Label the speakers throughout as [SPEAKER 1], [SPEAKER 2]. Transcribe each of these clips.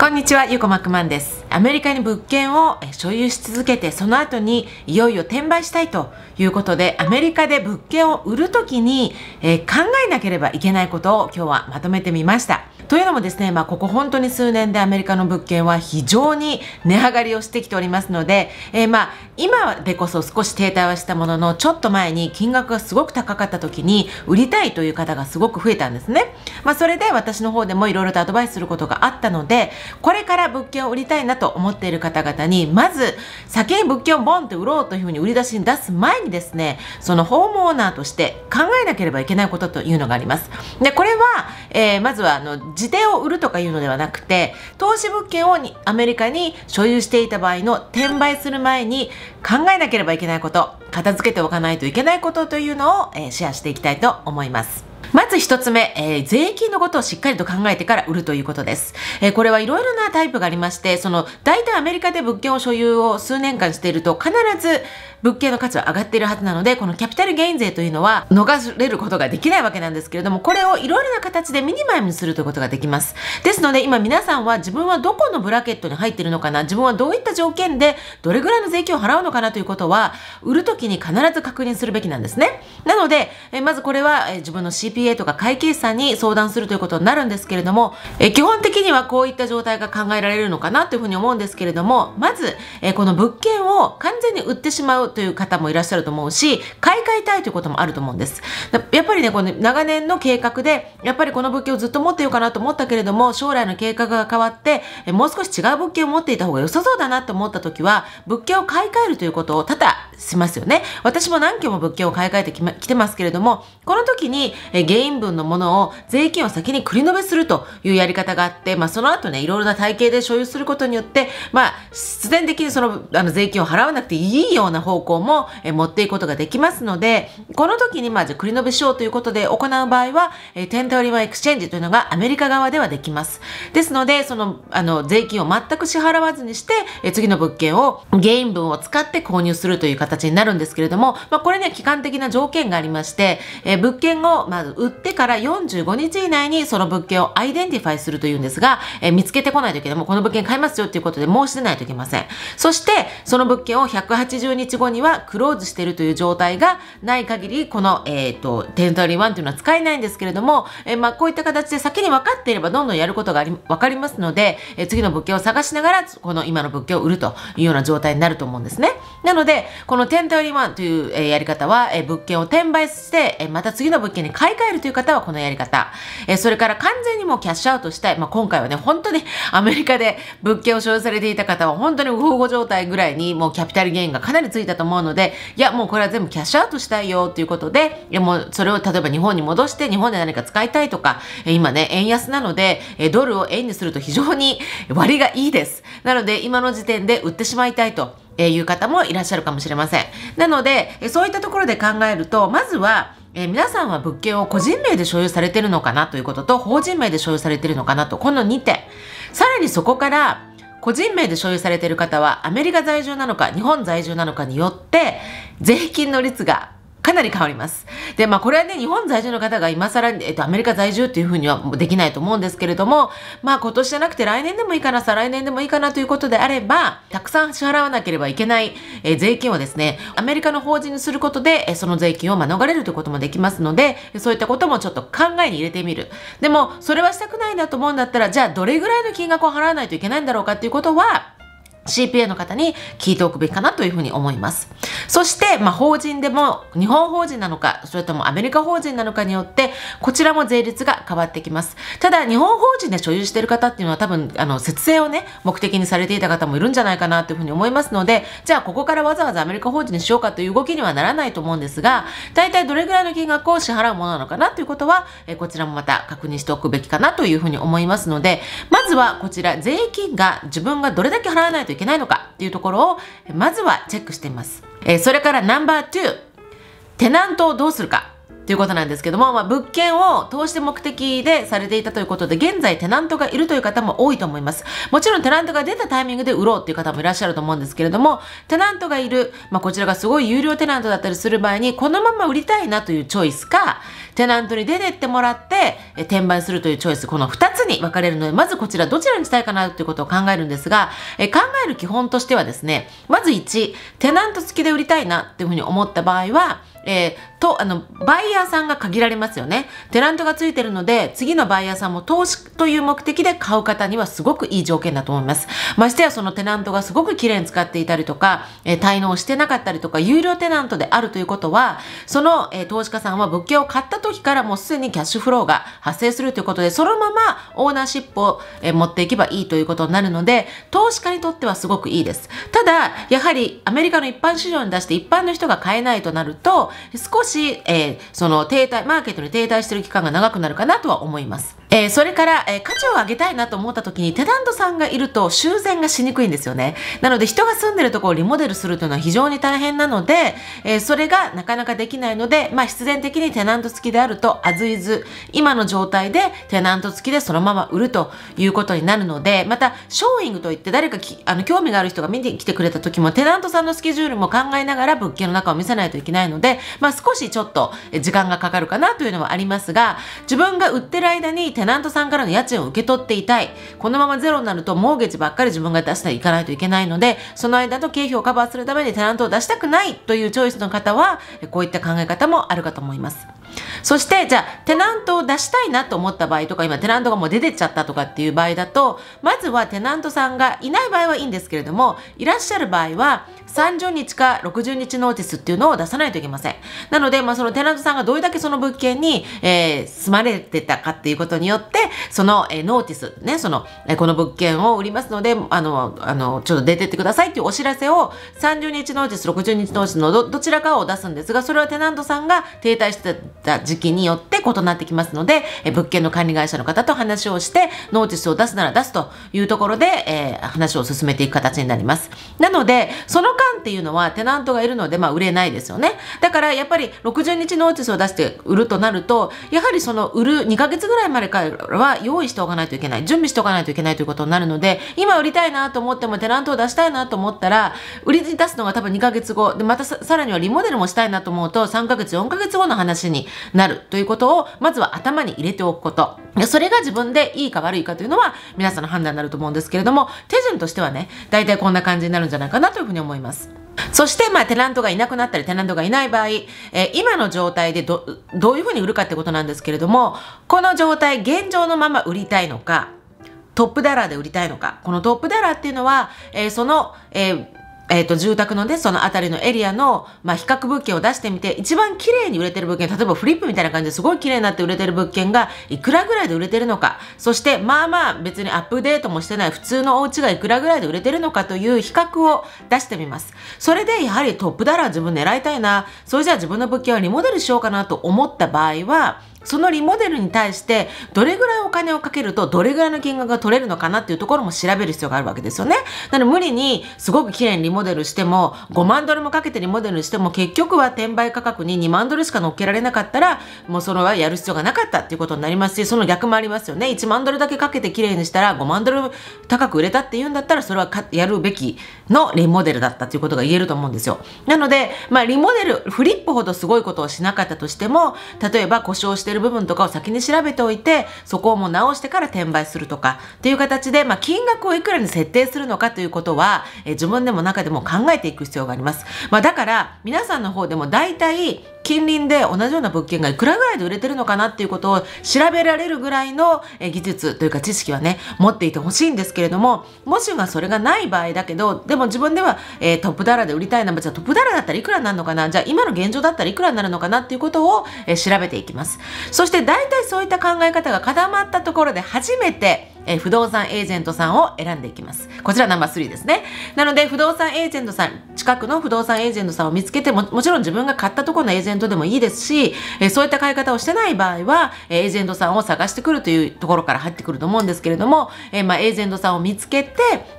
[SPEAKER 1] こんにちはゆこまくまんですアメリカに物件を所有し続けて、その後にいよいよ転売したいということで、アメリカで物件を売るときに、え考えなければいけないことを今日はまとめてみました。というのもですね、まあ、ここ本当に数年でアメリカの物件は非常に値上がりをしてきておりますので、えー、ま今でこそ少し停滞はしたものの、ちょっと前に金額がすごく高かった時に売りたいという方がすごく増えたんですね。まあ、それで私の方でもいろいろとアドバイスすることがあったので、これから物件を売りたいなと思っている方々に、まず、先に物件をボンって売ろうというふうに売り出しに出す前にですね、そのホームオーナーとして考えなければいけないことというのがあります。で、これは、えー、まずは、あの、自手を売るとかいうのではなくて、投資物件をにアメリカに所有していた場合の転売する前に考えなければいけないこと、片付けておかないといけないことというのを、えー、シェアしていきたいと思います。まず一つ目、えー、税金のことをしっかりと考えてから売るということです。えー、これはいろいろなタイプがありまして、その、大体アメリカで物件を所有を数年間していると、必ず物件の価値は上がっているはずなので、このキャピタルゲイン税というのは逃れることができないわけなんですけれども、これをいろいろな形でミニマムにするということができます。ですので、今皆さんは自分はどこのブラケットに入っているのかな、自分はどういった条件でどれぐらいの税金を払うのかなということは、売るときに必ず確認するべきなんですね。なので、えまずこれは、え自分の CPA とか会計士さんに相談するということになるんですけれども、え基本的にはこういった状態が考えられるのかなというふうに思うんですけれども、まず、えこの物件を完全に売ってしまうという方もいらっしゃると思うし、買い替えたいということもあると思うんです。やっぱりね、この長年の計画で、やっぱりこの物件をずっと持ってようかなと思ったけれども、将来の計画が変わって、もう少し違う物件を持っていた方が良さそうだなと思った時は、物件を買い替えるということを多々しますよね。私も何件も物件を買い替えてき、ま、てますけれども、この時に、え原因分のものを税金を先に繰り延べするというやり方があって、まあその後ね、いろいろな体系で所有することによって、まあ必然的にそのあの税金を払わなくていいような方方向も、え持っていくことができますので、この時にまず繰り延べしようということで行う場合は、えテントリワエクスチェンジというのがアメリカ側ではできます。ですので、その、あの、税金を全く支払わずにして、え次の物件を、原因分を使って購入するという形になるんですけれども、まあ、これには期間的な条件がありまして、え物件をまず売ってから45日以内にその物件をアイデンティファイするというんですが、え見つけてこないといけない。もうこの物件買いますよということで申し出ないといけません。そして、その物件を180日後にはクローズしているという状態がない限り、この、えっ、ー、と、10と1というのは使えないんですけれども、えー、まあ、こういった形で先に分かっていればどんどんやることがあり、分かりますので、えー、次の物件を探しながら、この今の物件を売るというような状態になると思うんですね。なので、このテンリーワンという、えやり方は、え物件を転売して、えまた次の物件に買い替えるという方はこのやり方。えそれから完全にもうキャッシュアウトしたい。まあ、今回はね、本当に アメリカで物件を所有されていた方は本当にご保護状態ぐらいにもうキャピタルゲインがかなりついたとと思うので、いや、もうこれは全部キャッシュアウトしたいよっていうことで、いや、もうそれを例えば日本に戻して、日本で何か使いたいとか、今ね、円安なので、ドルを円にすると非常に 割がいいです。なので、今の時点で売ってしまいたいと。いう方もいらっしゃるかもしれません。なので、そういったところで考えると、まずは、えー、皆さんは物件を個人名で所有されてるのかなということと、法人名で所有されてるのかなと、この2点。さらにそこから、個人名で所有されている方はアメリカ在住なのか日本在住なのかによって税金の率がかなり変わります。で、まあこれはね、日本在住の方が今更、えっと、アメリカ在住っていうふうにはできないと思うんですけれども、まあ今年じゃなくて来年でもいいかな、再来年でもいいかなということであれば、たくさん支払わなければいけない、え税金をですね、アメリカの法人にすることで、えその税金を免れるということもできますので、そういったこともちょっと考えに入れてみる。でも、それはしたくないなと思うんだったら、じゃあどれぐらいの金額を払わないといけないんだろうかっていうことは、CPA の方に聞いておくべきかなというふうに思います。そして、まあ、法人でも日本法人なのか、それともアメリカ法人なのかによって、こちらも税率が変わってきます。ただ、日本法人で所有している方っていうのは多分、あの、節税をね、目的にされていた方もいるんじゃないかなというふうに思いますので、じゃあ、ここからわざわざアメリカ法人にしようかという動きにはならないと思うんですが、大体どれぐらいの金額を支払うものなのかなということは、えこちらもまた確認しておくべきかなというふうに思いますので、まずはこちら、税金が自分がどれだけ払わないといけないいけないのかっていうところをまずはチェックしています。えー、それからナンバー2、テナントをどうするか。ということなんですけども、まあ、物件を投資目的でされていたということで、現在テナントがいるという方も多いと思います。もちろんテナントが出たタイミングで売ろうっていう方もいらっしゃると思うんですけれども、テナントがいる、まあ、こちらがすごい有料テナントだったりする場合に、このまま売りたいなというチョイスか、テナントに出てってもらって、え転売するというチョイス、この2つに分かれるので、まずこちらどちらにしたいかなということを考えるんですが、え考える基本としてはですね、まず1、テナント付きで売りたいなっていうふうに思った場合は、えー、と、あの、バイヤーさんが限られますよね。テナントがついてるので、次のバイヤーさんも投資という目的で買う方にはすごくいい条件だと思います。ましてやそのテナントがすごく綺麗に使っていたりとか、えー、滞納してなかったりとか、有料テナントであるということは、その、えー、投資家さんは物件を買った時からもうすでにキャッシュフローが発生するということで、そのままオーナーシップを、えー、持っていけばいいということになるので、投資家にとってはすごくいいです。ただ、やはりアメリカの一般市場に出して一般の人が買えないとなると、少し、えー、その停滞、マーケットに停滞してる期間が長くなるかなとは思います。えー、それから、えー、価値を上げたいなと思った時にテナントさんがいると修繕がしにくいんですよね。なので人が住んでるところをリモデルするというのは非常に大変なので、えー、それがなかなかできないので、まあ必然的にテナント付きであると、あずいず、今の状態でテナント付きでそのまま売るということになるので、また、ショーイングといって誰かきあの興味がある人が見に来てくれた時もテナントさんのスケジュールも考えながら物件の中を見せないといけないので、まあ、少しちょっと時間がかかるかなというのはありますが、自分が売ってる間にテナントさんからの家賃を受け取っていたい。このままゼロになると、モーゲージばっかり自分が出していかないといけないので、その間と経費をカバーするためにテナントを出したくないというチョイスの方は、こういった考え方もあるかと思います。そして、じゃあ、テナントを出したいなと思った場合とか、今テナントがもう出てっちゃったとかっていう場合だと、まずはテナントさんがいない場合はいいんですけれども、いらっしゃる場合は、30日か60日ノーティスっていうのを出さないといけません。なので、まあ、そのテナントさんがどれだけその物件に、えー、住まれてたかっていうことによって、その、えー、ノーティス、ね、その、えー、この物件を売りますので、あの、あの、ちょっと出てってくださいっていうお知らせを30日ノーティス、60日ノーティスのどどちらかを出すんですが、それはテナントさんが停滞してた時期によって異なってきますので、えー、物件の管理会社の方と話をして、ノーティスを出すなら出すというところで、えー、話を進めていく形になります。なので、その間っていうのはテナントがいるので、まあ、売れないですよね。だからやっぱり60日ノーティスを出して売るとなると、やはりその売る2ヶ月ぐらいまでからは用意しておかないといけない、準備しておかないといけないということになるので、今売りたいなと思ってもテナントを出したいなと思ったら、売りに出すのが多分2ヶ月後、でまたさらにはリモデルもしたいなと思うと3ヶ月、4ヶ月後の話になるということを、まずは頭に入れておくこと。それが自分でいいか悪いかというのは皆さんの判断になると思うんですけれども、手順としてはね、大体こんな感じになるんじゃないかなというふうに思います。ます。そして、まあ、テナントがいなくなったり、テナントがいない場合、えー、今の状態でど、どういうふうに売るかってことなんですけれども、この状態、現状のまま売りたいのか、トップダラーで売りたいのか、このトップダラーっていうのは、えー、その、えーえっ、ー、と、住宅のね、その辺りのエリアの、まあ、比較物件を出してみて、一番綺麗に売れてる物件、例えばフリップみたいな感じですごい綺麗になって売れてる物件が、いくらぐらいで売れてるのか、そして、まあまあ、別にアップデートもしてない普通のお家がいくらぐらいで売れてるのかという比較を出してみます。それで、やはりトップダラー自分狙いたいな、それじゃあ自分の物件はリモデルしようかなと思った場合は、そのリモデルに対してどれぐらいお金をかけるとどれぐらいの金額が取れるのかなっていうところも調べる必要があるわけですよね。なので無理にすごく綺麗にリモデルしても5万ドルもかけてリモデルしても結局は転売価格に2万ドルしか乗っけられなかったらもうそれはやる必要がなかったっていうことになりますしその逆もありますよね。1万ドルだけかけて綺麗にしたら5万ドル高く売れたっていうんだったらそれはやるべきのリモデルだったっていうことが言えると思うんですよ。なので、まあ、リモデルフリップほどすごいことをしなかったとしても例えば故障してしてる部分とかを先に調べておいて、そこをもう直してから転売するとか、っていう形で、まあ、金額をいくらに設定するのかということは、え自分でも中でも考えていく必要があります。まあ、だから、皆さんの方でも大体、近隣で同じような物件がいくらぐらいで売れてるのかなっていうことを調べられるぐらいの技術というか知識はね、持っていてほしいんですけれども、もしがそれがない場合だけど、でも自分では、えー、トップダラで売りたいな、じゃあトップダラだったらいくらになるのかな、じゃあ今の現状だったらいくらになるのかなっていうことを、えー、調べていきます。そして大体そういった考え方が固まったところで初めて、えー、不動産エージェントさんを選んでいきます。こちらナンバー3ですね。なので、不動産エージェントさん、近くの不動産エージェントさんを見つけても、もちろん自分が買ったところのエージェントでもいいですし、えー、そういった買い方をしてない場合は、えー、エージェントさんを探してくるというところから入ってくると思うんですけれども、えー、まあ、エージェントさんを見つけて、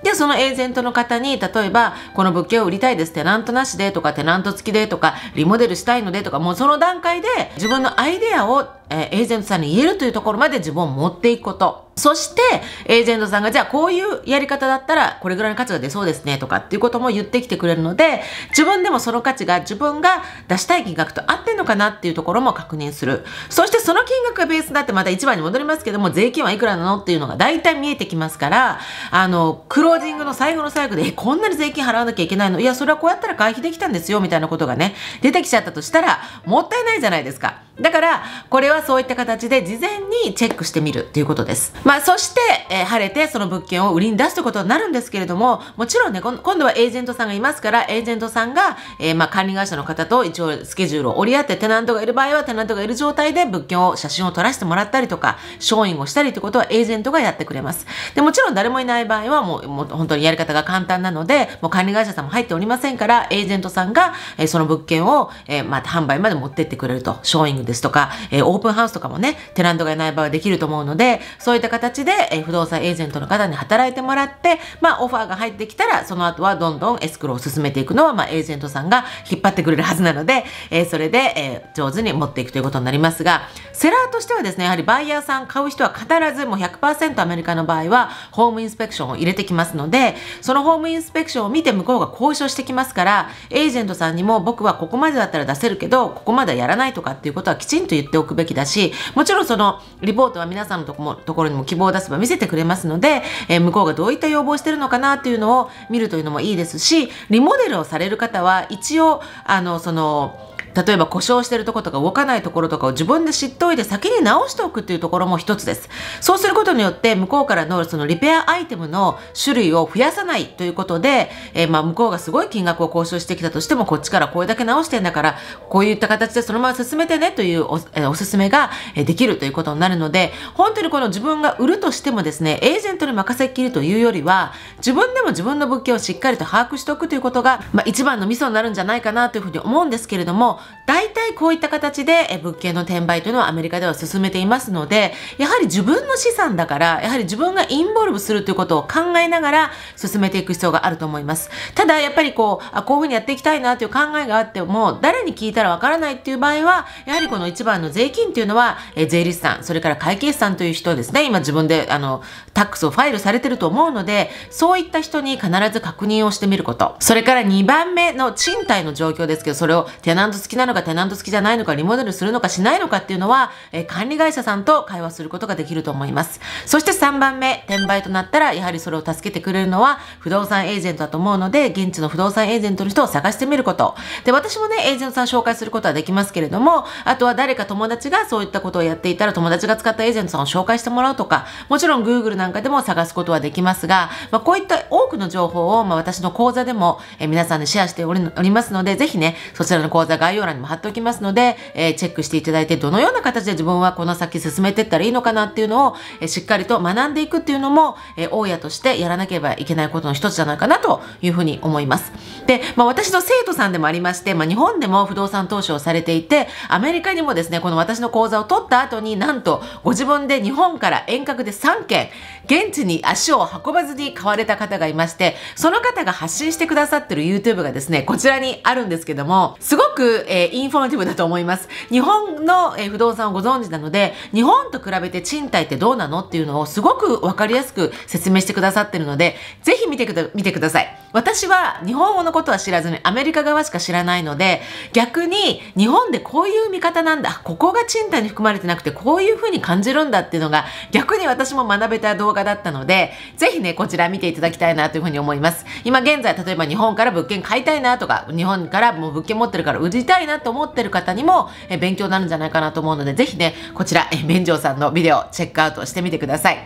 [SPEAKER 1] で、そのエージェントの方に、例えば、この物件を売りたいです、テナントなしでとか、テナント付きでとか、リモデルしたいのでとか、もうその段階で自分のアイデアを、えー、エージェントさんに言えるというところまで自分を持っていくこと。そして、エージェントさんが、じゃあこういうやり方だったら、これぐらいの価値が出そうですね、とかっていうことも言ってきてくれるので、自分でもその価値が自分が出したい金額と合ってんのかなっていうところも確認する。そしてその金額がベースになってまた1番に戻りますけども、税金はいくらなのっていうのが大体見えてきますから、あの、クロージングの最後の最後で、え、こんなに税金払わなきゃいけないのいや、それはこうやったら回避できたんですよ、みたいなことがね、出てきちゃったとしたら、もったいないじゃないですか。だから、これはそういった形で事前にチェックしてみるということです。まあ、そして、えー、晴れてその物件を売りに出すということになるんですけれども、もちろんね、今度はエージェントさんがいますから、エージェントさんが、えー、まあ、管理会社の方と一応スケジュールを折り合って、テナントがいる場合は、テナントがいる状態で物件を、写真を撮らせてもらったりとか、商品をしたりということはエージェントがやってくれます。で、もちろん誰もいない場合は、もう、もう本当にやり方が簡単なので、もう管理会社さんも入っておりませんから、エージェントさんが、えー、その物件を、えまあ、販売まで持ってってくれると、ショーイングでですとか、えー、オープンハウスとかもね、テナントがいない場合はできると思うので、そういった形で、えー、不動産エージェントの方に働いてもらって、まあ、オファーが入ってきたら、その後はどんどんエスクローを進めていくのは、まあ、エージェントさんが引っ張ってくれるはずなので、えー、それで、えー、上手に持っていくということになりますが、セラーとしてはですね、やはりバイヤーさん、買う人は必ずもう100%アメリカの場合は、ホームインスペクションを入れてきますので、そのホームインスペクションを見て向こうが交渉してきますから、エージェントさんにも僕はここまでだったら出せるけど、ここまではやらないとかっていうことははきちんと言っておくべきだし、もちろんそのリポートは皆さんのとこもところにも希望を出せば見せてくれますので、えー、向こうがどういった要望してるのかなっていうのを見るというのもいいですし、リモデルをされる方は一応、あの、その、例えば故障してるとことか動かないところとかを自分で知っておいて先に直しておくっていうところも一つです。そうすることによって向こうからのそのリペアアイテムの種類を増やさないということで、えー、まあ向こうがすごい金額を交渉してきたとしてもこっちからこれだけ直してんだからこういった形でそのまま進めてねというお,、えー、おすすめができるということになるので本当にこの自分が売るとしてもですねエージェントに任せっきりというよりは自分でも自分の物件をしっかりと把握しておくということが、まあ、一番のミソになるんじゃないかなというふうに思うんですけれども大体こういった形で物件の転売というのはアメリカでは進めていますので、やはり自分の資産だから、やはり自分がインボルブするということを考えながら進めていく必要があると思います。ただ、やっぱりこう、あ、こういうふうにやっていきたいなという考えがあっても、誰に聞いたらわからないっていう場合は、やはりこの一番の税金っていうのは、え税理士さん、それから会計士さんという人ですね、今自分で、あの、タックスをファイルされてると思うので、そういった人に必ず確認をしてみること。それから2番目の賃貸の状況ですけど、それをテナント付ききなのかテナント付きじゃないのかリモデルするのかしないのかっていうのは、え管理会社さんと会話することができると思います。そして3番目、転売となったらやはりそれを助けてくれるのは不動産エージェントだと思うので、現地の不動産エージェントの人を探してみること。で、私もね、エージェントさん紹介することはできますけれども、あとは誰か友達がそういったことをやっていたら友達が使ったエージェントさんを紹介してもらうとか、もちろん Google なんかでも探すことはできますが、まあ、こういった多くの情報を、まあ、私の講座でも、え皆さんにシェアしておりますので、ぜひね、そちらの講座概要要欄にも貼っておきますので、えー、チェックしていただいて、どのような形で自分はこの先進めていったらいいのかなっていうのを、えー、しっかりと学んでいくっていうのも、えー、大家としてやらなければいけないことの一つじゃないかなというふうに思います。で、まあ、私の生徒さんでもありまして、まあ、日本でも不動産投資をされていて、アメリカにもですね、この私の講座を取った後になんと、ご自分で日本から遠隔で3件、現地に足を運ばずに買われた方がいまして、その方が発信してくださってる YouTube がですね、こちらにあるんですけども、すごく、えー、インフォマティブだと思います。日本の、えー、不動産をご存知なので、日本と比べて賃貸ってどうなのっていうのをすごくわかりやすく説明してくださってるので、ぜひ見てくだ、見てください。私は日本語のことは知らずにアメリカ側しか知らないので、逆に日本でこういう見方なんだ。ここが賃貸に含まれてなくて、こういうふうに感じるんだっていうのが、逆に私も学べた動画だったので、ぜひね、こちら見ていただきたいなというふうに思います。今現在、例えば日本から物件買いたいなとか、日本からもう物件持ってるから売りたいいなと思ってる方にも、え勉強になるんじゃないかなと思うので、ぜひね、こちら、えー、城さんのビデオチェックアウトしてみてください。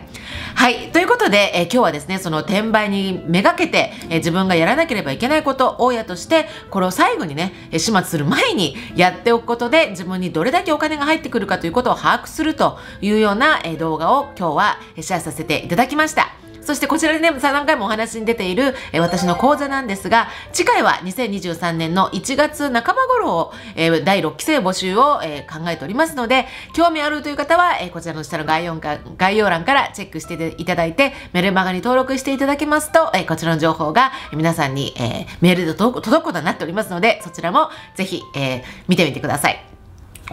[SPEAKER 1] はい。ということで、え今日はですね、その転売にめがけて、え自分がやらなければいけないこと、大家として、これを最後にね、え始末する前にやっておくことで、自分にどれだけお金が入ってくるかということを把握するというような、え動画を今日はシェアさせていただきました。そしてこちらでね、何回もお話に出ている、えー、私の講座なんですが、次回は2023年の1月半ば頃を、えー、第6期生募集を、えー、考えておりますので、興味あるという方は、えー、こちらの下の概要概要欄からチェックしていただいて、メルマガに登録していただけますと、えー、こちらの情報が皆さんに、えー、メールで届くことになっておりますので、そちらもぜひ、えー、見てみてください。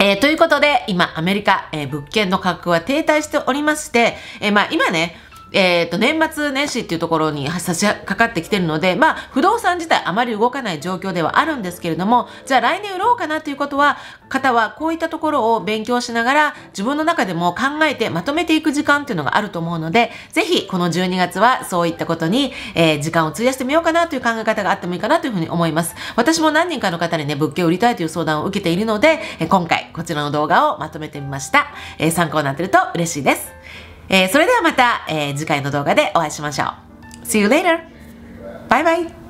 [SPEAKER 1] えー、ということで、今、アメリカ、えー、物件の価格は停滞しておりまして、えー、まあ、今ね、えっ、ー、と、年末年始っていうところに差し掛かってきてるので、まあ、不動産自体あまり動かない状況ではあるんですけれども、じゃあ来年売ろうかなということは、方はこういったところを勉強しながら、自分の中でも考えてまとめていく時間っていうのがあると思うので、ぜひ、この12月はそういったことに、えー、時間を費やしてみようかなという考え方があってもいいかなというふうに思います。私も何人かの方にね、物件を売りたいという相談を受けているので、今回こちらの動画をまとめてみました。えー、参考になってると嬉しいです。えー、それではまた、えー、次回の動画でお会いしましょう。See you later! バイバイ